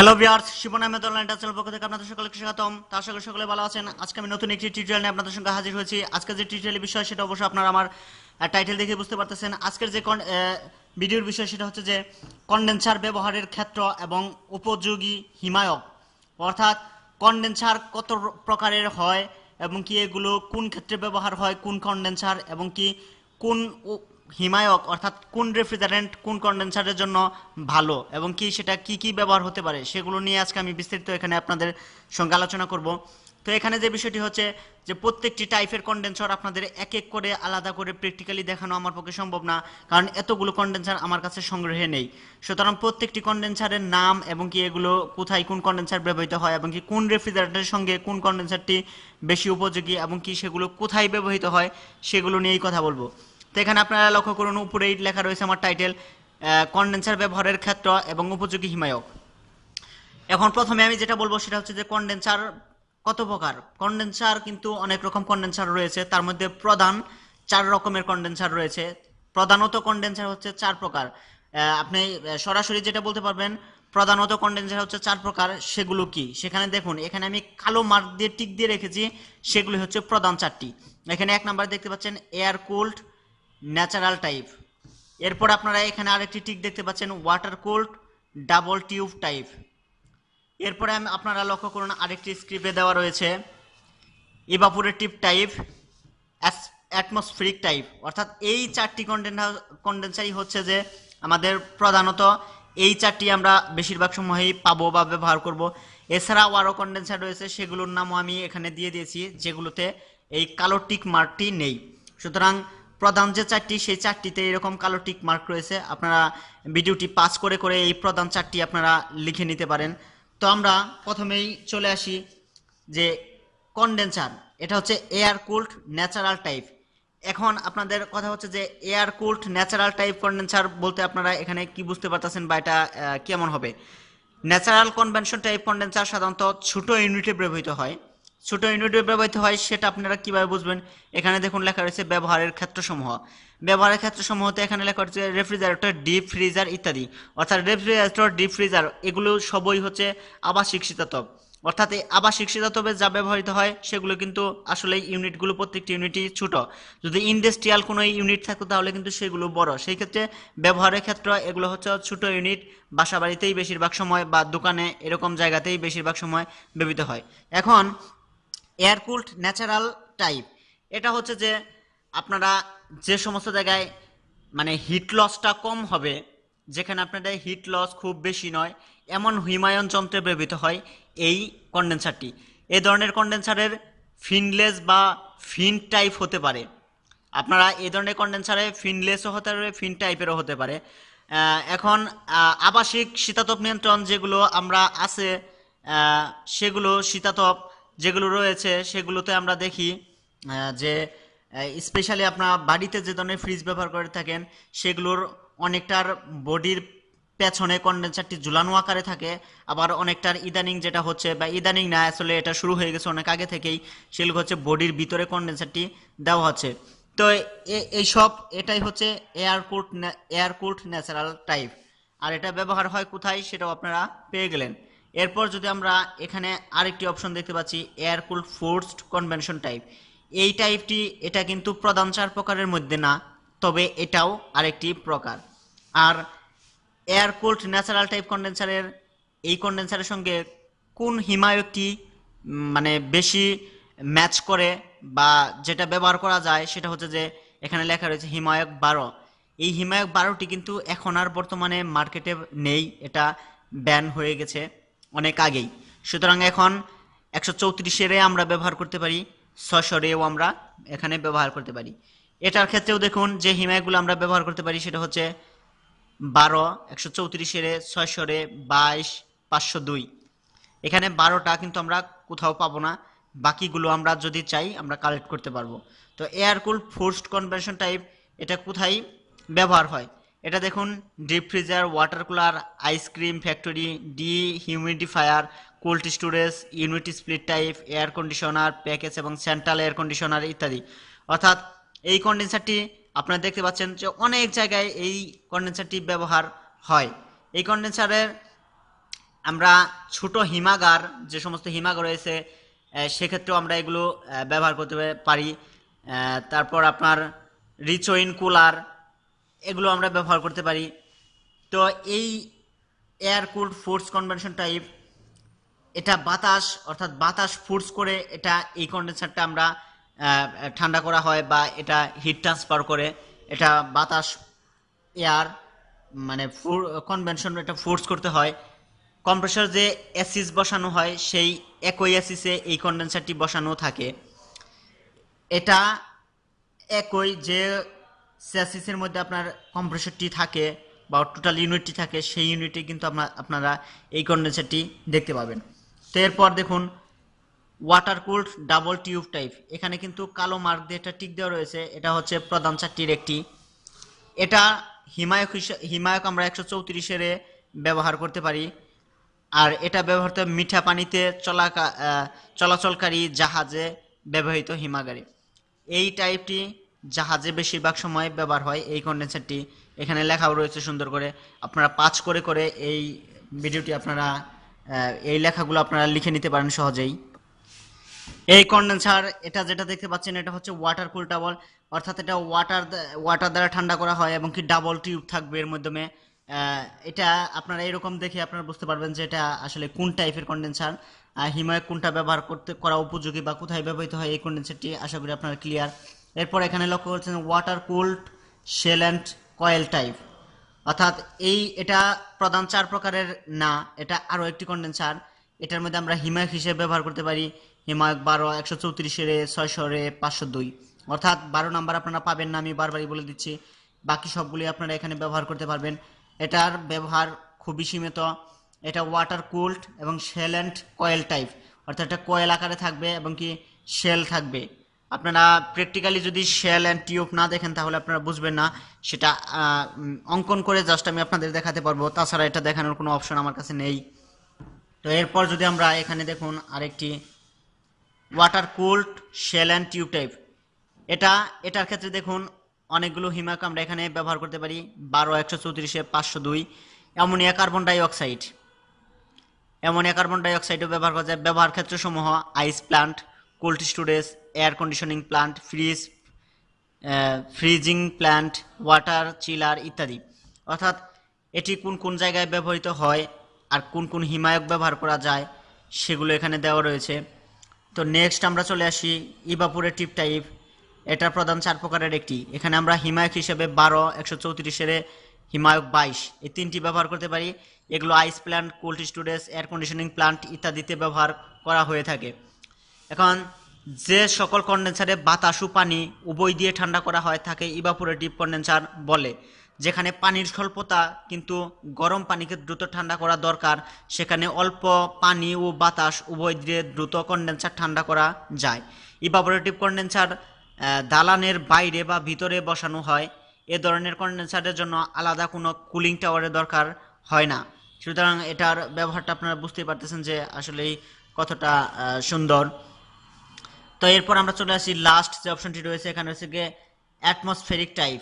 hello বিয়ার্স শিবন Ahmed online channel পক্ষ থেকে আপনাদের সকলকে স্বাগতম তার আশা সকলে ভালো আছেন আজকে আমি নতুন একটি টিউটোরিয়াল নিয়ে আপনাদের সঙ্গে হাজির হয়েছি আজকে যে টিউটোরিয়ালের বিষয় সেটা অবশ্যই আপনারা আমার টাইটেল দেখে বুঝতে পারতেছেন আজকের যে ভিডিওর বিষয় সেটা হচ্ছে যে কনডেন্সার ব্যবহারের ক্ষেত্র এবং উপযোগী হিমায়ক অর্থাৎ কনডেন্সার কত প্রকারের হয় এবং কি এগুলো কোন ক্ষেত্রে ব্যবহার হয় কোন কনডেন্সার এবং কি কোন হিমায়ক অর্থাৎ কোন রেফ্রিজারেন্ট কোন কন্ডেন্সারের জন্য ভালো এবং কি সেটা কি কি ব্যবহার হতে পারে সেগুলো নিয়ে আজকে আমি বিস্তারিত এখানে আপনাদের সঙ্গে আলোচনা করব তো এখানে যে বিষয়টি হচ্ছে যে প্রত্যেকটি টাইপের কন্ডেন্সার আপনাদের এক এক করে আলাদা করে প্র্যাকটিক্যালি দেখানো আমার পক্ষে সম্ভব না কারণ এতগুলো কন্ডেন্সার আমার কাছে সংগ্রহে নেই সুতরাং প্রত্যেকটি কন্ডেন্সারের নাম এবং কি এগুলো কোথায় কোন কন্ডেন্সার ব্যবহৃত হয় এবং কি কোন রেফ্রিজারেটারের সঙ্গে কোন কন্ডেন্সারটি বেশি উপযোগী এবং কি সেগুলো কোথায় ব্যবহৃত হয় সেগুলো নিয়েই কথা বলবো তো এখানে আপনারা লক্ষ্য করুন উপরে লেখা রয়েছে আমার টাইটেল কনডেন্সার ব্যবহারের ক্ষেত্র এবং উপযোগী হিমায়ক এখন প্রথমে আমি যেটা বলবো সেটা হচ্ছে যে কনডেন্সার কত প্রকার কনডেন্সার কিন্তু অনেক রকম কনডেন্সার রয়েছে তার মধ্যে প্রধান চার রকমের কনডেন্সার রয়েছে প্রধানত কনডেন্সার হচ্ছে চার প্রকার আপনি সরাসরি যেটা বলতে পারবেন প্রধানত কনডেন্সার হচ্ছে চার প্রকার সেগুলো কি সেখানে দেখুন এখানে আমি কালো মার্ক দিয়ে টিক দিয়ে রেখেছি সেগুলি হচ্ছে প্রধান চারটি এখানে এক নাম্বার দেখতে পাচ্ছেন এয়ার কুল্ড ন্যাচারাল টাইপ এরপর আপনারা এখানে আরেকটি টিক দেখতে পাচ্ছেন water cold double tube type এরপরে আমি আপনারা লক্ষ্য করুন আরেকটি স্ক্রিপে দেওয়া রয়েছে ইভাপোরেটিভ টাইপ অ্যাটমসফেরিক টাইপ অর্থাৎ এই চারটি কন্ডেন্সারই হচ্ছে যে আমাদের প্রধানত এই চারটি আমরা বেশিরভাগ সময়ই পাবো বা ব্যবহার করব এছাড়াও আরও কন্ডেন্সার রয়েছে সেগুলোর নামও আমি এখানে দিয়ে দিয়েছি যেগুলোতে এই কালো টিক মার্কটি নেই সুতরাং প্রধান যে চারটি সেই চারটিতে এরকম কালো টিক মার্ক রয়েছে আপনারা ভিডিওটি পাস করে করে এই প্রধান চারটি আপনারা লিখে নিতে পারেন তো আমরা প্রথমেই চলে আসি যে কনডেন্সার এটা হচ্ছে এয়ার কুল্ড ন্যাচারাল টাইপ এখন আপনাদের কথা হচ্ছে যে air cooled natural type condenser বলতে আপনারা এখানে কি বুঝতে পারতেছেন বা এটা কেমন হবে ন্যাচারাল কনভেনশন টাইপ কনডেন্সার সাধারণত ছোট ইউনিটে ব্যবহৃত হয় ছোট ইউনিটে ব্যবহৃত হয় সেটা আপনারা কিভাবে বুঝবেন এখানে দেখুন লেখা রয়েছে ব্যবহারের ক্ষেত্রসমূহ ব্যবহারের ক্ষেত্রসমূহতে এখানে লেখা রয়েছে রেফ্রিজারেটর ডিপ ফ্রিজার ইত্যাদি অর্থাৎ রেফ্রিজারেটর ডিপ ফ্রিজার এগুলো সবই হচ্ছে আবাসিক শীতাতপ অর্থাৎ এই আবাসিক শীতাতপে যা ব্যবহৃত হয় সেগুলো কিন্তু আসলে ইউনিটগুলো প্রত্যেকটি ইউনিটই ছোট যদি ইন্ডাস্ট্রিয়াল কোনো ইউনিট থাকতো তাহলে কিন্তু সেগুলো বড় সেই ক্ষেত্রে ব্যবহারের ক্ষেত্রে এগুলো হচ্ছে ছোট ইউনিট বাসাবাড়িতেই বেশিরভাগ সময় বা দোকানে এরকম জায়গাতেই বেশিরভাগ সময় ব্যবহৃত হয় এখন এয়ারকুল্ড ন্যাচারাল টাইপ এটা হচ্ছে যে আপনারা যে সমস্ত জায়গায় মানে হিট লসটা কম হবে যেখানে আপনাদের হিট লস খুব বেশি নয় এমন হিমায়ন যন্ত্রে ব্যবহৃত হয় এই কন্ডেন্সারটি এ ধরনের কন্ডেন্সারের ফিনলেস বা ফিন টাইপ হতে পারে আপনারা এ ধরনের কন্ডেন্সারে ফিনলেসও হতে পারে ফিন টাইপেরও হতে পারে এখন আবাসিক শীতাতপ নিয়ন্ত্রণ যেগুলো আমরা আছে সেগুলো শীতাতপ যেগুলো রয়েছে সেগুলোতে আমরা দেখি যে স্পেশালি আপনার বাড়িতে যে ধরনের ফ্রিজ ব্যবহার করে থাকেন সেগুলোর অনেকটার বডির পেছনে কন্ডেন্সারটি ঝুলানো আকারে থাকে আবার অনেকটার ইদানিং যেটা হচ্ছে বা ইদানিং না আসলে এটা শুরু হয়ে গেছে অনেক আগে থেকেই সেগুলো হচ্ছে বডির ভিতরে কন্ডেন্সারটি দেওয়া হচ্ছে তো এই সব এটাই হচ্ছে এয়ারকুট এয়ারকুট ন্যাচারাল টাইপ আর এটা ব্যবহার হয় কোথায় সেটাও আপনারা পেয়ে গেলেন এরপর যদি আমরা এখানে আরেকটি অপশন দেখতে পাচ্ছি এয়ারকুল ফোর্সড কনভেনশন টাইপ এই টাইপটি এটা কিন্তু প্রধান চার প্রকারের মধ্যে না তবে এটাও আরেকটি প্রকার আর এয়ারকুল্ড ন্যাচারাল টাইপ কনডেন্সারের এই কনডেন্সারের সঙ্গে কোন হিমায়কটি মানে বেশি ম্যাচ করে বা যেটা ব্যবহার করা যায় সেটা হচ্ছে যে এখানে লেখা রয়েছে হিমায়ক বারো এই হিমায়ক বারোটি কিন্তু এখন আর বর্তমানে মার্কেটে নেই এটা ব্যান হয়ে গেছে অনেক আগেই সুতরাং এখন একশো চৌত্রিশেরে আমরা ব্যবহার করতে পারি রেও আমরা এখানে ব্যবহার করতে পারি এটার ক্ষেত্রেও দেখুন যে হিমায়গুলো আমরা ব্যবহার করতে পারি সেটা হচ্ছে বারো একশো চৌত্রিশেরে রে বাইশ পাঁচশো দুই এখানে বারোটা কিন্তু আমরা কোথাও পাবো না বাকিগুলো আমরা যদি চাই আমরা কালেক্ট করতে পারবো তো এয়ারকুল ফোর্সড কনভার্সন টাইপ এটা কোথায় ব্যবহার হয় এটা দেখুন deep freezer water cooler ice cream factory dehumidifier cold storage unit split type air conditioner package এবং সেন্ট্রাল এয়ার কন্ডিশনার ইত্যাদি অর্থাৎ এই কন্ডেন্সারটি আপনারা দেখতে পাচ্ছেন যে অনেক জায়গায় এই কন্ডেন্সারটি ব্যবহার হয় এই কন্ডেন্সারের আমরা ছোট হিমাগার যে সমস্ত হিমাগার রয়েছে সেক্ষেত্রেও আমরা এগুলো ব্যবহার করতে পারি তারপর আপনার রিচোইন কুলার এগুলো আমরা ব্যবহার করতে পারি তো এই air cooled force convection type এটা বাতাস অর্থাৎ বাতাস ফোর্স করে এটা এই কন্ডেন্সারটা আমরা ঠান্ডা করা হয় বা এটা হিট ট্রান্সফার করে এটা বাতাস এয়ার মানে কনভেনশন এটা ফোর্স করতে হয় কম্প্রেসর যে অ্যাসিস বসানো হয় সেই একই অ্যাসিসে এই কনডেন্সারটি বসানো থাকে এটা একই যে সিএসিসের মধ্যে আপনার কম্প্রেসরটি থাকে বা টোটাল ইউনিটটি থাকে সেই ইউনিটে কিন্তু আপনার আপনারা এই কন্ডেন্সারটি দেখতে পাবেন তো এরপর দেখুন water cold double tube type এখানে কিন্তু কালো মার্ক দিয়ে একটা টিক দেওয়া রয়েছে এটা হচ্ছে প্রধান চারটির একটি এটা হিমায়ক হিমায়ক আমরা একশো চৌত্রিশের ব্যবহার করতে পারি আর এটা ব্যবহৃত মিঠা পানিতে চলা চলাচলকারী জাহাজে ব্যবহৃত হিমাগারে এই টাইপটি জাহাজে বেশিরভাগ সময় ব্যবহার হয় এই কন্ডেন্সারটি এখানে লেখাও রয়েছে সুন্দর করে আপনারা পাঁচ করে করে এই ভিডিওটি আপনারা এই লেখাগুলো আপনারা লিখে নিতে পারেন সহজেই এই কন্ডেন্সার এটা যেটা দেখতে পাচ্ছেন এটা হচ্ছে ওয়াটার কুল ডাবল অর্থাৎ এটা ওয়াটার ওয়াটার দ্বারা ঠান্ডা করা হয় এবং কি ডাবল টিউব থাকবে এর মাধ্যমে এটা আপনারা এরকম দেখে আপনারা বুঝতে পারবেন যে এটা আসলে কোন টাইপের কন্ডেন্সার হিমায় কোনটা ব্যবহার করতে করা উপযোগী বা কোথায় ব্যবহৃত হয় এই কন্ডেন্সারটি আশা করি আপনারা ক্লিয়ার এরপর এখানে লক্ষ্য করছেন water cooled shell and coil type অর্থাৎ এই এটা প্রধান চার প্রকারের না এটা আরও একটি কন্ডেন্সার এটার মধ্যে আমরা হিমায়ক হিসেবে ব্যবহার করতে পারি হিমায়ক বারো একশো চৌত্রিশে রে ছয়শো রে পাঁচশো দুই অর্থাৎ বারো নাম্বার আপনারা পাবেন না আমি বারবারই বলে দিচ্ছি বাকি সবগুলি আপনারা এখানে ব্যবহার করতে পারবেন এটার ব্যবহার খুবই সীমিত এটা ওয়াটার কুল্ড এবং শেল অ্যান্ড কয়েল টাইপ অর্থাৎ এটা কয়েল আকারে থাকবে এবং কি শেল থাকবে আপনারা প্র্যাকটিক্যালি যদি শেল অ্যান্ড টিউব না দেখেন তাহলে আপনারা বুঝবেন না সেটা অঙ্কন করে জাস্ট আমি আপনাদের দেখাতে পারবো তাছাড়া এটা দেখানোর কোনো অপশন আমার কাছে নেই তো এরপর যদি আমরা এখানে দেখুন আরেকটি water cooled shell and tube type এটা এটার ক্ষেত্রে দেখুন অনেকগুলো হিমাক আমরা এখানে ব্যবহার করতে পারি বারো একশো চৌত্রিশে পাঁচশো দুই ammonia carbon dioxide ammonia carbon ডাইঅক্সাইডও ব্যবহার করা যায় ব্যবহার ক্ষেত্রসমূহ ice plant cold storage air conditioning plant freeze freezing plant water chiller ইত্যাদি অর্থাৎ এটি কোন কোন জায়গায় ব্যবহৃত হয় আর কোন কোন হিমায়ক ব্যবহার করা যায় সেগুলো এখানে দেওয়া রয়েছে তো নেক্সট আমরা চলে আসি টিপ টাইপ এটা প্রধান চার প্রকারের একটি এখানে আমরা হিমায়ক হিসেবে বারো একশো চৌত্রিশের হিমায়ক বাইশ এই তিনটি ব্যবহার করতে পারি এগুলো ice plant cold storage air conditioning plant ইত্যাদিতে ব্যবহার করা হয়ে থাকে এখন যে সকল কন্ডেন্সারে বাতাস ও পানি উভয় দিয়ে ঠান্ডা করা হয় তাকে ইভাপোরেটিভ কন্ডেন্সার বলে যেখানে পানির স্বল্পতা কিন্তু গরম পানিকে দ্রুত ঠান্ডা করা দরকার সেখানে অল্প পানি ও বাতাস উভয় দিয়ে দ্রুত কন্ডেন্সার ঠান্ডা করা যায় ইভাপোরেটিভ কন্ডেন্সার দালানের বাইরে বা ভিতরে বসানো হয় এ ধরনের কন্ডেন্সারের জন্য আলাদা কোনো কুলিং টাওয়ারের দরকার হয় না সুতরাং এটার ব্যবহারটা আপনারা বুঝতেই পারতেছেন যে আসলেই কতটা সুন্দর তো এরপর আমরা চলে আসি লাস্ট যে অপশনটি রয়েছে এখানে হচ্ছে গিয়ে atmospheric type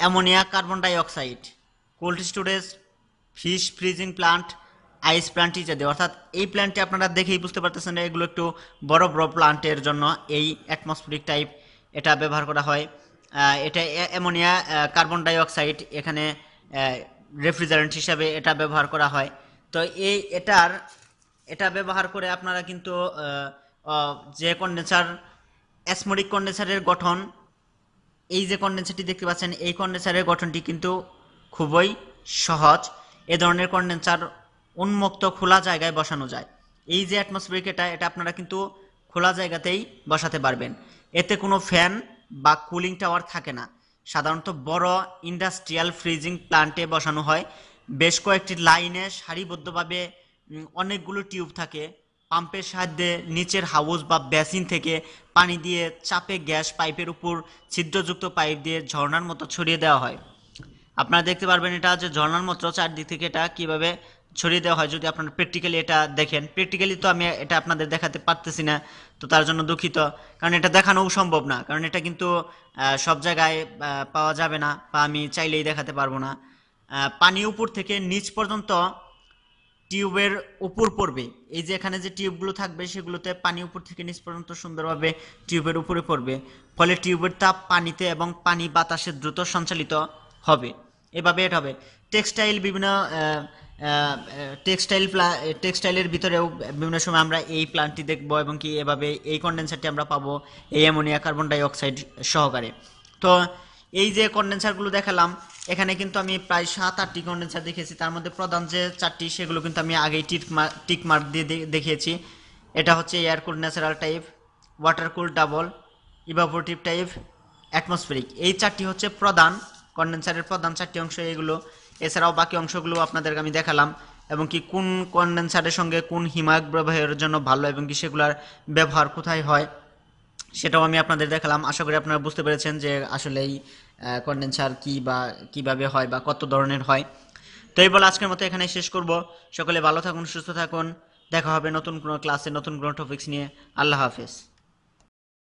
ammonia carbon dioxide cold storage fish freezing plant ice plant ইত্যাদি অর্থাৎ এই প্ল্যান্টটি আপনারা দেখেই বুঝতে পারতেছেন এগুলো একটু বড় বড় প্লান্টের জন্য এই অ্যাটমসফেরিক টাইপ এটা ব্যবহার করা হয় এটা অ্যামোনিয়া কার্বন ডাইঅক্সাইড এখানে রেফ্রিজারেন্ট হিসাবে এটা ব্যবহার করা হয় তো এই এটার এটা ব্যবহার করে আপনারা কিন্তু যে কন্ডেন্সার অ্যাসমোডিক কন্ডেন্সারের গঠন এই যে কন্ডেন্সারটি দেখতে পাচ্ছেন এই কন্ডেন্সারের গঠনটি কিন্তু খুবই সহজ এ ধরনের কন্ডেন্সার উন্মুক্ত খোলা জায়গায় বসানো যায় এই যে অ্যাটমসফিয়ারিক এটা এটা আপনারা কিন্তু খোলা জায়গাতেই বসাতে পারবেন এতে কোনো ফ্যান বা কুলিং টাওয়ার থাকে না সাধারণত বড় ইন্ডাস্ট্রিয়াল ফ্রিজিং প্লান্টে বসানো হয় বেশ কয়েকটি লাইনে সারিবদ্ধভাবে অনেকগুলো টিউব থাকে পাম্পের সাহায্যে নিচের হাউস বা বেসিন থেকে পানি দিয়ে চাপে গ্যাস পাইপের উপর ছিদ্রযুক্ত পাইপ দিয়ে ঝর্নার মতো ছড়িয়ে দেওয়া হয় আপনারা দেখতে পারবেন এটা যে ঝর্নার মতো চারদিক থেকে এটা কীভাবে ছড়িয়ে দেওয়া হয় যদি আপনারা প্র্যাকটিক্যালি এটা দেখেন প্র্যাকটিক্যালি তো আমি এটা আপনাদের দেখাতে পারতেছি না তো তার জন্য দুঃখিত কারণ এটা দেখানোও সম্ভব না কারণ এটা কিন্তু সব জায়গায় পাওয়া যাবে না বা আমি চাইলেই দেখাতে পারবো না পানি উপর থেকে নিচ পর্যন্ত টিউবের উপর পড়বে এই যে এখানে যে টিউবগুলো থাকবে সেগুলোতে পানি উপর থেকে নিচ পর্যন্ত সুন্দরভাবে টিউবের উপরে পড়বে ফলে টিউবের তাপ পানিতে এবং পানি বাতাসে দ্রুত সঞ্চালিত হবে এভাবে এটা হবে টেক্সটাইল বিভিন্ন টেক্সটাইল টেক্সটাইলের ভিতরেও বিভিন্ন সময় আমরা এই প্লান্টটি দেখব এবং কি এভাবে এই কন্ডেন্সারটি আমরা পাবো এই অ্যামোনিয়া কার্বন ডাইঅক্সাইড সহকারে তো এই যে কন্ডেন্সারগুলো দেখালাম এখানে কিন্তু আমি প্রায় সাত আটটি কন্ডেন্সার দেখেছি তার মধ্যে প্রধান যে চারটি সেগুলো কিন্তু আমি আগেই টিক টিক মার্ক দিয়ে দেখিয়েছি এটা হচ্ছে air cool natural type water cool double evaporative type atmospheric এই চারটি হচ্ছে প্রধান কন্ডেন্সারের প্রধান চারটি অংশ এগুলো এছাড়াও বাকি অংশগুলো আপনাদেরকে আমি দেখালাম এবং কি কোন কন্ডেন্সারের সঙ্গে কোন হিমায়ক ব্যবহারের জন্য ভালো এবং কি সেগুলোর ব্যবহার কোথায় হয় সেটাও আমি আপনাদের দেখালাম আশা করি আপনারা বুঝতে পেরেছেন যে আসলেই কন্ডেন্সার কী বা কীভাবে হয় বা কত ধরনের হয় তো এই বলে আজকের মতো এখানে শেষ করব সকলে ভালো থাকুন সুস্থ থাকুন দেখা হবে নতুন কোনো ক্লাসে নতুন কোনো টপিক্স নিয়ে আল্লাহ হাফেজ